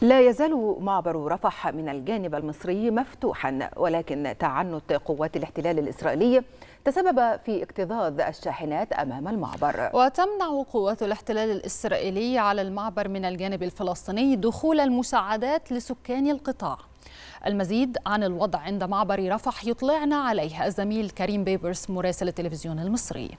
لا يزال معبر رفح من الجانب المصري مفتوحا ولكن تعنت قوات الاحتلال الإسرائيلي تسبب في اكتظاظ الشاحنات أمام المعبر وتمنع قوات الاحتلال الإسرائيلي على المعبر من الجانب الفلسطيني دخول المساعدات لسكان القطاع المزيد عن الوضع عند معبر رفح يطلعنا عليه الزميل كريم بيبرس مراسل التلفزيون المصري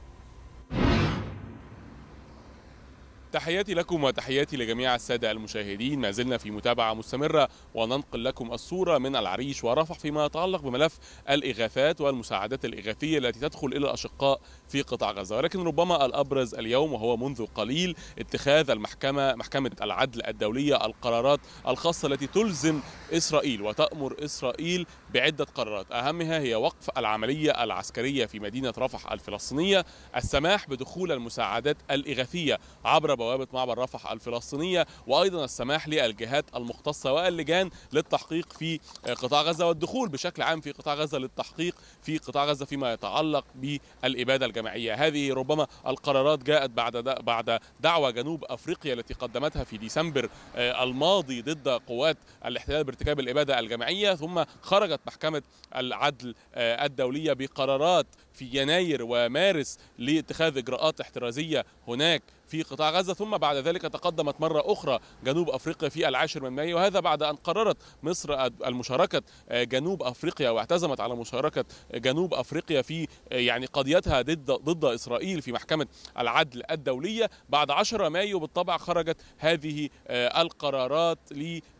تحياتي لكم وتحياتي لجميع السادة المشاهدين ما زلنا في متابعة مستمرة وننقل لكم الصورة من العريش ورفح فيما يتعلق بملف الإغاثات والمساعدات الإغاثية التي تدخل إلى الأشقاء في قطاع غزة ولكن ربما الأبرز اليوم وهو منذ قليل اتخاذ المحكمة محكمة العدل الدولية القرارات الخاصة التي تلزم إسرائيل وتأمر إسرائيل بعدة قرارات أهمها هي وقف العملية العسكرية في مدينة رفح الفلسطينية السماح بدخول المساعدات الإغاثية عبر بوابه معبر رفح الفلسطينيه وايضا السماح للجهات المختصه واللجان للتحقيق في قطاع غزه والدخول بشكل عام في قطاع غزه للتحقيق في قطاع غزه فيما يتعلق بالاباده الجماعيه هذه ربما القرارات جاءت بعد بعد دعوى جنوب افريقيا التي قدمتها في ديسمبر آه، الماضي ضد قوات الاحتلال بارتكاب الاباده الجماعيه ثم خرجت محكمه العدل آه، الدوليه بقرارات في يناير ومارس لاتخاذ اجراءات احترازيه هناك في قطاع غزة ثم بعد ذلك تقدمت مرة أخرى جنوب أفريقيا في العاشر من مايو وهذا بعد أن قررت مصر المشاركة آه، جنوب أفريقيا واعتزمت على مشاركة جنوب أفريقيا في آه، يعني قضيتها ضد ضد إسرائيل في محكمة العدل الدولية بعد 10 مايو بالطبع خرجت هذه آه، القرارات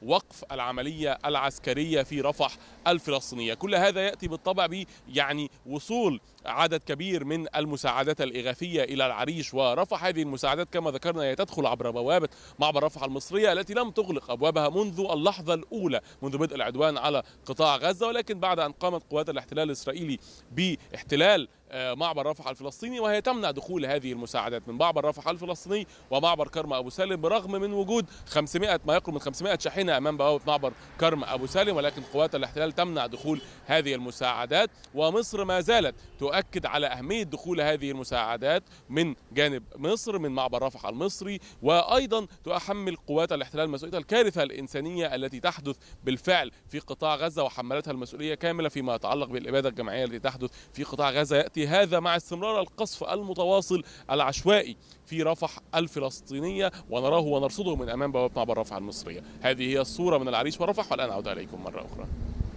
لوقف العملية العسكرية في رفح الفلسطينية كل هذا يأتي بالطبع ب يعني وصول عدد كبير من المساعدات الإغاثية إلى العريش ورفح هذه المساعدات كما ذكرنا هي تدخل عبر بوابة معبر رفح المصرية التي لم تغلق أبوابها منذ اللحظة الأولى منذ بدء العدوان على قطاع غزة ولكن بعد أن قامت قوات الاحتلال الإسرائيلي باحتلال آه، معبر رفح الفلسطيني وهي تمنع دخول هذه المساعدات من معبر رفح الفلسطيني ومعبر كرم ابو سالم برغم من وجود 500 ما يقرب من 500 شاحنه امام بوابه معبر كرم ابو سالم ولكن قوات الاحتلال تمنع دخول هذه المساعدات ومصر ما زالت تؤكد على اهميه دخول هذه المساعدات من جانب مصر من معبر رفح المصري وايضا تحمل قوات الاحتلال مسؤوليه الكارثه الانسانيه التي تحدث بالفعل في قطاع غزه وحملتها المسؤوليه كامله فيما يتعلق بالاباده الجماعيه التي تحدث في قطاع غزه ياتي يأتي هذا مع استمرار القصف المتواصل العشوائي في رفح الفلسطينية ونراه ونرصده من أمام بوابة معبر رفح المصرية هذه هي الصورة من العريش ورفح والآن أعود إليكم مرة أخرى